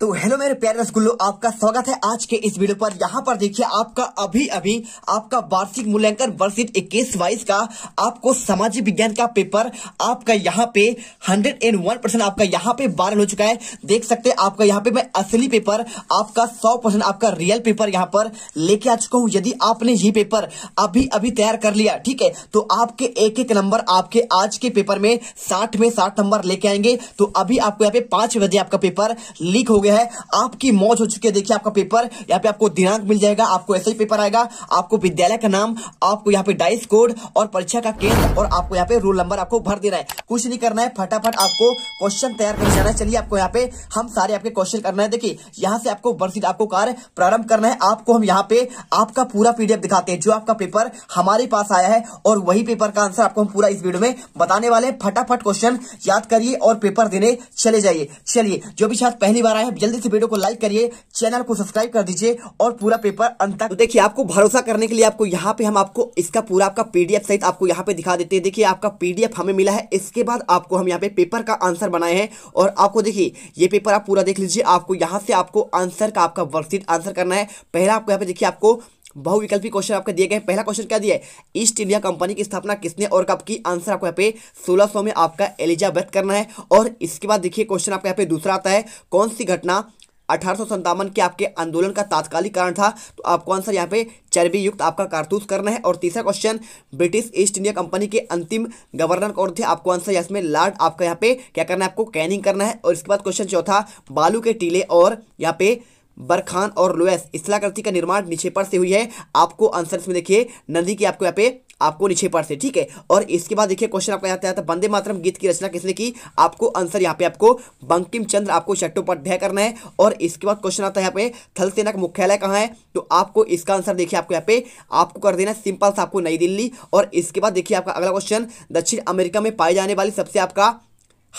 तो हेलो मेरे प्यारे रसगुल्लो आपका स्वागत है आज के इस वीडियो पर यहाँ पर देखिए आपका अभी अभी आपका वार्षिक मूल्यांकन वर्षित इक्कीस बाईस का आपको सामाजिक विज्ञान का पेपर आपका यहाँ पे 101 परसेंट आपका यहाँ पे वायरल हो चुका है देख सकते हैं आपका यहाँ पे मैं असली पेपर आपका सौ परसेंट आपका रियल पेपर यहाँ पर लेके आ चुका हूँ यदि आपने ये पेपर अभी अभी तैयार कर लिया ठीक है तो आपके एक एक नंबर आपके आज के पेपर में साठ में साठ नंबर लेके आएंगे तो अभी आपको यहाँ पे पांच बजे आपका पेपर लीक हो गया गया है आपकी मौज हो चुकी है देखिए आपका पेपर यहाँ पे आपको दिनांक मिल जाएगा आपको ऐसा ही पेपर आएगा आपको विद्यालय का नाम आपको यहाँ पे डाइस कोड और परीक्षा का केंद्र और आपको यहाँ पे रोल नंबर आपको भर देना है कुछ नहीं करना है फटाफट आपको क्वेश्चन तैयार कर जाना है चलिए आपको यहाँ पे हम सारे आपके क्वेश्चन करना है देखिए यहाँ से आपको वर्षित आपको कार्य प्रारंभ करना है आपको हम यहाँ पे आपका पूरा पीडीएफ दिखाते हैं जो आपका पेपर हमारे पास आया है और वही पेपर का आंसर आपको हम पूरा इस वीडियो में बताने वाले हैं फटाफट क्वेश्चन याद करिए और पेपर देने चले जाइए चलिए जो भी छात्र पहली बार आए हैं जल्दी से वीडियो को लाइक करिए चैनल को सब्सक्राइब कर दीजिए और पूरा पेपर अंत तक तो देखिए आपको भरोसा करने के लिए आपको यहाँ पे हम आपको इसका पूरा आपका पीडीएफ सहित आपको यहाँ पे दिखा देते हैं देखिए आपका पीडीएफ हमें मिला है इसके बाद आपको हम यहाँ पे पेपर का आंसर बनाए हैं और आपको देखिए ये पेपर आप पूरा देख लीजिए आपको यहाँ से आपको आंसर का आपका वर्कशीट आंसर करना है पहला आपको यहाँ पे देखिए आपको बहुविकल्पी क्वेश्चन आपका दिए गए पहला क्वेश्चन क्या दिया है ईस्ट इंडिया कंपनी की स्थापना किसने और कब की आंसर आपको यहाँ पे सोलह में आपका एलिजाबेथ करना है और इसके बाद देखिए क्वेश्चन आपका यहाँ पे दूसरा आता है कौन सी घटना अठारह के आपके आंदोलन का तात्कालिक कारण था तो आपको आंसर यहाँ पे चर्बी युक्त आपका कारतूस करना है और तीसरा question British east India company के अंतिम गवर्नर कौन थे आपको आंसर इसमें लार्ड आपका यहाँ पे क्या करना है आपको कैनिंग करना है और इसके बाद क्वेश्चन चौथा बालू के टीले और यहाँ पे बरखान और लोएस इसलाकृति का निर्माण नीचे पर से हुई है आपको आंसर इसमें देखिए नदी की आपको यहाँ पे आपको नीचे पर से ठीक है और इसके बाद देखिए क्वेश्चन आपका यहाँ आता है वंदे मातरम गीत की रचना किसने की आपको आंसर यहाँ पे आपको बंकिम चंद्र आपको चट्टोपाध्याय करना है और इसके बाद क्वेश्चन आता है यहाँ पे थल सेना का मुख्यालय कहाँ है तो आपको इसका आंसर देखिए आपको यहाँ पे आपको कर देना सिंपल सा आपको नई दिल्ली और इसके बाद देखिए आपका अगला क्वेश्चन दक्षिण अमेरिका में पाई जाने वाली सबसे आपका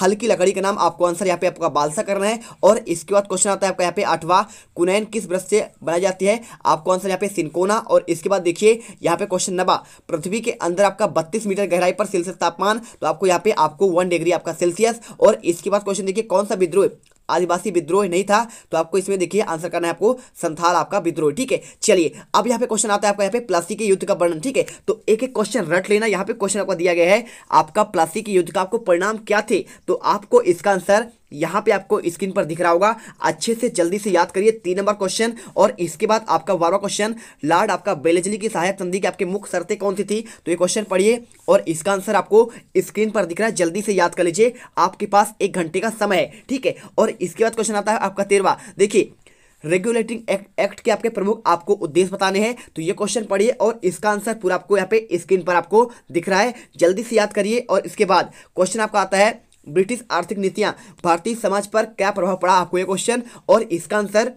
हल्की लकड़ी का नाम आपको आंसर यहाँ पे आपका बालसा करना है और इसके बाद क्वेश्चन आता है आपका यहाँ पे आठवां कुनैन किस ब्रश से बनाई जाती है आपको आंसर यहाँ पे सिंकोना और इसके बाद देखिए यहाँ पे क्वेश्चन नबा पृथ्वी के अंदर आपका 32 मीटर गहराई पर सेल्सियस तापमान तो आपको यहाँ पे आपको वन डिग्री आपका सेल्सियस और इसके बाद क्वेश्चन देखिए कौन सा विद्रोह आदिवासी विद्रोह नहीं था तो आपको इसमें देखिए आंसर करना है आपको संथाल आपका विद्रोह ठीक है चलिए अब यहाँ पे क्वेश्चन आता है आपका यहाँ पे प्लासी के युद्ध का वर्णन ठीक है तो एक एक क्वेश्चन रट लेना यहाँ पे क्वेश्चन आपको दिया गया है आपका प्लासी के युद्ध का आपको परिणाम क्या थे तो आपको इसका आंसर यहाँ पे आपको स्क्रीन पर दिख रहा होगा अच्छे से जल्दी से याद करिए तीन नंबर क्वेश्चन और इसके बाद आपका बारवा क्वेश्चन लार्ड आपका बेलेजली की सहायक संधि की आपकी मुख्य शर्तें कौन सी थी तो ये क्वेश्चन पढ़िए और इसका आंसर आपको स्क्रीन पर दिख रहा है जल्दी से याद कर लीजिए आपके पास एक घंटे का समय है ठीक है और इसके बाद क्वेश्चन आता है आपका तेरवा देखिए रेगुलेटिंग एक्ट एक्ट के आपके प्रमुख आपको उद्देश्य बताने हैं तो ये क्वेश्चन पढ़िए और इसका आंसर पूरा आपको यहाँ पे स्क्रीन पर आपको दिख रहा है जल्दी से याद करिए और इसके बाद क्वेश्चन आपका आता है ब्रिटिश आर्थिक नीतियां भारतीय समाज पर क्या प्रभाव पड़ा आपको ये क्वेश्चन और इसका आंसर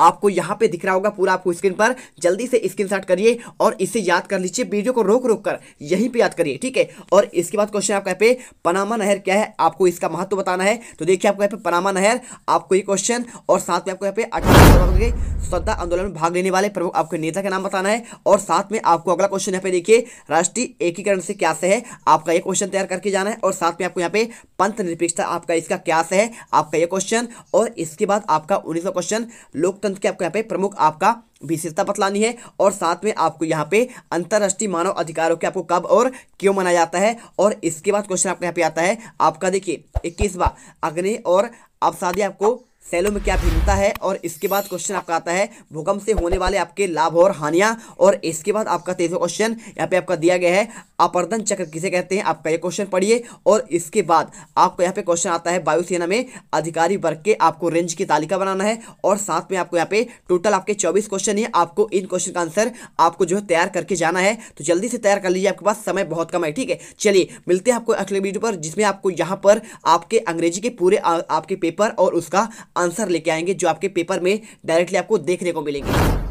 आपको यहाँ पे दिख रहा होगा पूरा आपको स्क्रीन पर जल्दी से स्क्रीन शॉट करिए और इसे याद कर लीजिए वीडियो को रोक रोक कर यहीं पे याद करिए ठीक है और इसके बाद क्वेश्चन आपका पे पनामा नहर क्या है आपको इसका महत्व तो बताना है तो देखिए आपको यहाँ पे पनामा नहर आपको ये क्वेश्चन और साथ में आपको यहाँ पे अठारह स्वतंत्रता आंदोलन में भाग लेने वाले प्रमुख आपके नेता का नाम बताना है और साथ में आपको अगला क्वेश्चन यहाँ पे देखिए राष्ट्रीय एकीकरण से क्या से है आपका ये क्वेश्चन तैयार करके जाना है और साथ में आपको यहाँ पे पंथ निरपेक्षता आपका इसका क्या से है आपका ये क्वेश्चन और इसके बाद आपका उन्नीसवा क्वेश्चन लोकतंत्र लोकतंत्र की आपको यहाँ पे प्रमुख आपका विशेषता बतलानी है और साथ में आपको यहाँ पे अंतर्राष्ट्रीय मानव अधिकारों के आपको कब और क्यों माना जाता है और इसके बाद क्वेश्चन आपको यहाँ पे आता है आपका देखिए इक्कीसवा अग्नि और अवसादी आपको सेलो में क्या भिन्नता है और इसके बाद क्वेश्चन आपका आता है भूकंप से होने वाले आपके लाभ और हानियां और इसके बाद आपका तेजो क्वेश्चन यहाँ पे आपका दिया गया है अपर्दन चक्र किसे कहते हैं आपका ये क्वेश्चन पढ़िए और इसके बाद आपको यहाँ पे क्वेश्चन आता है वायुसेना में अधिकारी वर्ग के आपको रेंज की तालिका बनाना है और साथ में आपको यहाँ पे टोटल आपके चौबीस क्वेश्चन है आपको इन क्वेश्चन का आंसर आपको जो है तैयार करके जाना है तो जल्दी से तैयार कर लीजिए आपके पास समय बहुत कम है ठीक है चलिए मिलते हैं आपको अगले वीडियो पर जिसमें आपको यहाँ पर आपके अंग्रेजी के पूरे आपके पेपर और उसका आंसर लेके आएंगे जो आपके पेपर में डायरेक्टली आपको देखने को मिलेंगे